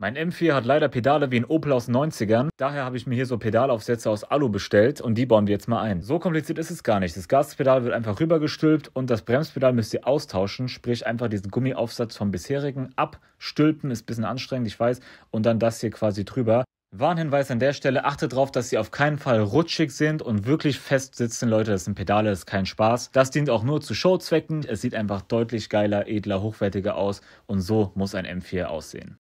Mein M4 hat leider Pedale wie ein Opel aus 90ern, daher habe ich mir hier so Pedalaufsätze aus Alu bestellt und die bauen wir jetzt mal ein. So kompliziert ist es gar nicht. Das Gaspedal wird einfach rübergestülpt und das Bremspedal müsst ihr austauschen, sprich einfach diesen Gummiaufsatz vom bisherigen abstülpen, ist ein bisschen anstrengend, ich weiß, und dann das hier quasi drüber. Warnhinweis an der Stelle, achtet darauf, dass sie auf keinen Fall rutschig sind und wirklich fest sitzen, Leute. Das sind Pedale, das ist kein Spaß. Das dient auch nur zu Showzwecken. Es sieht einfach deutlich geiler, edler, hochwertiger aus und so muss ein M4 aussehen.